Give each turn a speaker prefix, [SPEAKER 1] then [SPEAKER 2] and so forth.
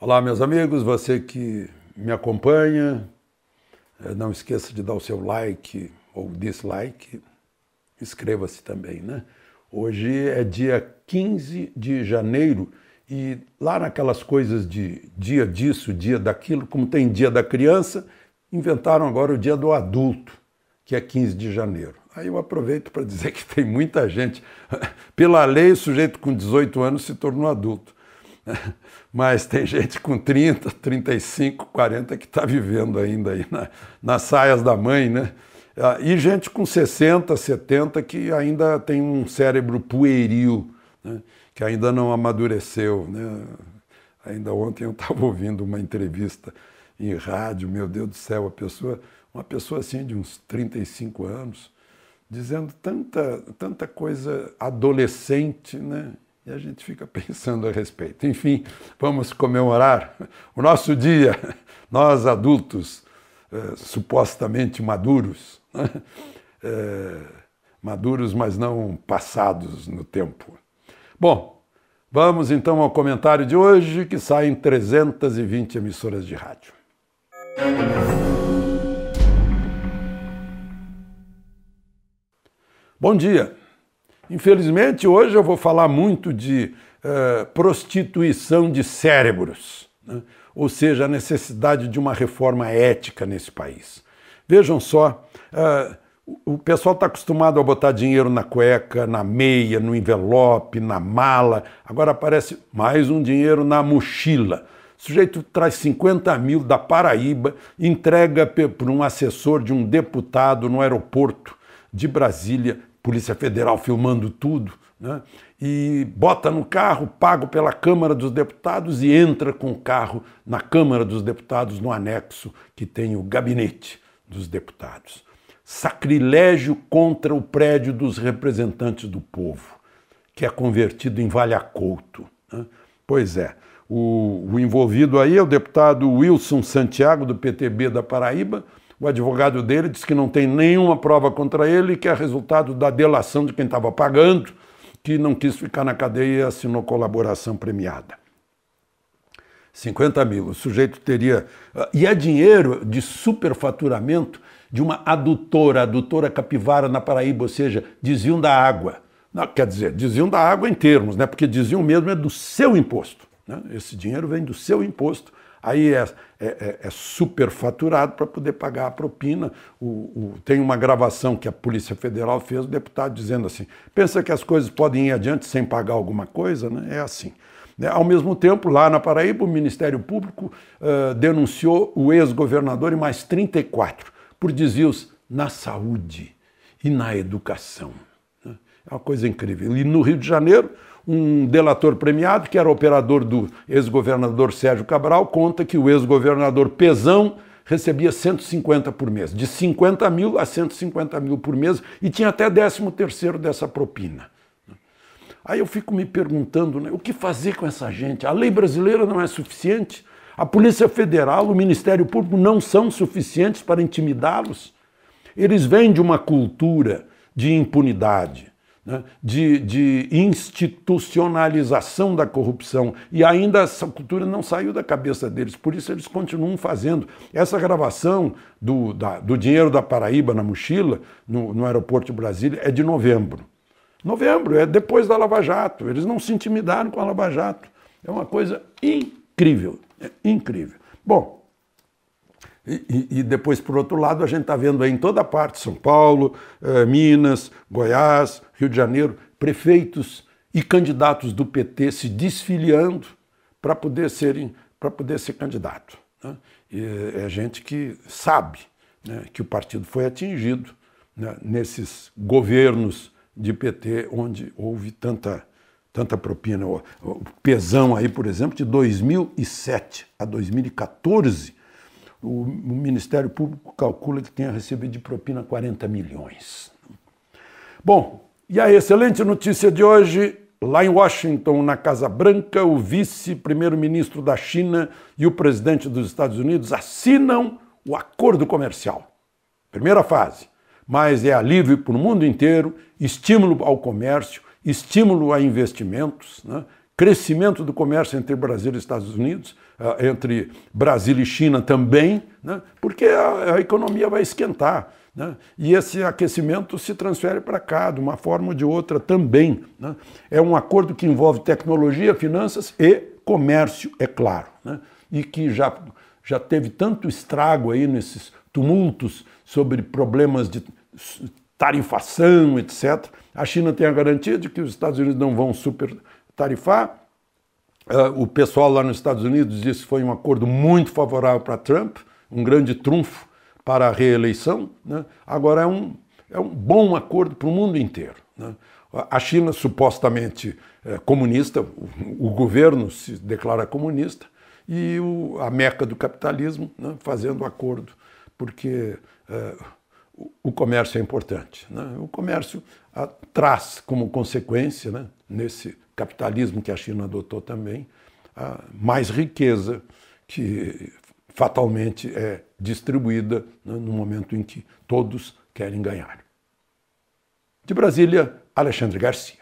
[SPEAKER 1] Olá, meus amigos, você que me acompanha, eh, não esqueça de dar o seu like ou dislike, inscreva-se também, né? Hoje é dia 15 de janeiro e lá naquelas coisas de dia disso, dia daquilo, como tem dia da criança, inventaram agora o dia do adulto, que é 15 de janeiro. Aí eu aproveito para dizer que tem muita gente. Pela lei, o sujeito com 18 anos se tornou adulto. Mas tem gente com 30, 35, 40 que está vivendo ainda aí na, nas saias da mãe, né? Ah, e gente com 60, 70 que ainda tem um cérebro pueril, né? que ainda não amadureceu. Né? Ainda ontem eu estava ouvindo uma entrevista em rádio, meu Deus do céu, a pessoa, uma pessoa assim de uns 35 anos, dizendo tanta, tanta coisa adolescente, né? E a gente fica pensando a respeito. Enfim, vamos comemorar o nosso dia, nós adultos, eh, supostamente maduros, né? Eh, maduros, mas não passados no tempo. Bom, vamos então ao comentário de hoje, que sai em 320 emissoras de rádio. Bom dia! Infelizmente, hoje eu vou falar muito de eh, prostituição de cérebros, né? ou seja, a necessidade de uma reforma ética nesse país. Vejam só, eh, o pessoal está acostumado a botar dinheiro na cueca, na meia, no envelope, na mala. Agora aparece mais um dinheiro na mochila. O sujeito traz 50 mil da Paraíba, entrega para um assessor de um deputado no aeroporto de Brasília, Polícia Federal filmando tudo, né? e bota no carro, pago pela Câmara dos Deputados e entra com o carro na Câmara dos Deputados, no anexo que tem o gabinete dos deputados. Sacrilégio contra o prédio dos representantes do povo, que é convertido em valha-couto. Né? Pois é, o, o envolvido aí é o deputado Wilson Santiago, do PTB da Paraíba, o advogado dele diz que não tem nenhuma prova contra ele, e que é resultado da delação de quem estava pagando, que não quis ficar na cadeia e assinou colaboração premiada. 50 mil. O sujeito teria. Ah, e é dinheiro de superfaturamento de uma adutora, adutora capivara na Paraíba, ou seja, desvio da água. Não, quer dizer, desvio da água em termos, né? porque desvio mesmo é do seu imposto. Né? Esse dinheiro vem do seu imposto Aí é, é, é, é superfaturado para poder pagar a propina. O, o, tem uma gravação que a Polícia Federal fez, o deputado dizendo assim: pensa que as coisas podem ir adiante sem pagar alguma coisa? Né? É assim. Né, ao mesmo tempo, lá na Paraíba, o Ministério Público uh, denunciou o ex-governador e mais 34 por desvios na saúde e na educação. É uma coisa incrível. E no Rio de Janeiro, um delator premiado, que era operador do ex-governador Sérgio Cabral, conta que o ex-governador Pesão recebia 150 por mês, de 50 mil a 150 mil por mês, e tinha até 13 terceiro dessa propina. Aí eu fico me perguntando né, o que fazer com essa gente. A lei brasileira não é suficiente? A Polícia Federal, o Ministério Público não são suficientes para intimidá-los? Eles vêm de uma cultura de impunidade né, de, de institucionalização da corrupção. E ainda essa cultura não saiu da cabeça deles, por isso eles continuam fazendo. Essa gravação do, da, do dinheiro da Paraíba na mochila, no, no aeroporto de Brasília, é de novembro. Novembro, é depois da Lava Jato. Eles não se intimidaram com a Lava Jato. É uma coisa incrível, é incrível. Bom, e, e, depois, por outro lado, a gente está vendo aí em toda parte, São Paulo, eh, Minas, Goiás, Rio de Janeiro, prefeitos e candidatos do PT se desfiliando para poder serem, para poder ser candidato. Né? Eh, é gente que sabe né, que o partido foi atingido né, nesses governos de PT onde houve tanta tanta propina. O pesão aí, por exemplo, de 2007 a 2014 o, Ministério Público calcula que tenha recebido de propina 40 milhões. Bom, e a excelente notícia de hoje, lá em Washington, na Casa Branca, o vice-primeiro-ministro da China e o presidente dos Estados Unidos assinam o acordo comercial. Primeira fase, mas é alívio para o mundo inteiro, estímulo ao comércio, estímulo a investimentos, né? crescimento do comércio entre Brasil e Estados Unidos, ah, entre Brasil e China também, né? porque a, a, economia vai esquentar. Né? E esse aquecimento se transfere para cá, de uma forma ou de outra também. Né? É um acordo que envolve tecnologia, finanças e comércio, é claro. Né? E que já, já teve tanto estrago aí nesses tumultos sobre problemas de tarifação, etc. A China tem a garantia de que os Estados Unidos não vão super tarifar. Uh, o pessoal lá nos Estados Unidos disse que foi um acordo muito favorável para Trump, um grande trunfo para a reeleição. Né? Agora é um, é um bom acordo para o mundo inteiro. Né? A China, supostamente é, comunista, o, o, governo se declara comunista, e o, a meca do capitalismo né, fazendo acordo, porque é, o, o, comércio é importante. Né? O comércio a, ah, traz como consequência, né, nesse capitalismo que a China adotou também, mais riqueza que fatalmente é distribuída né, no momento em que todos querem ganhar. De Brasília, Alexandre Garcia.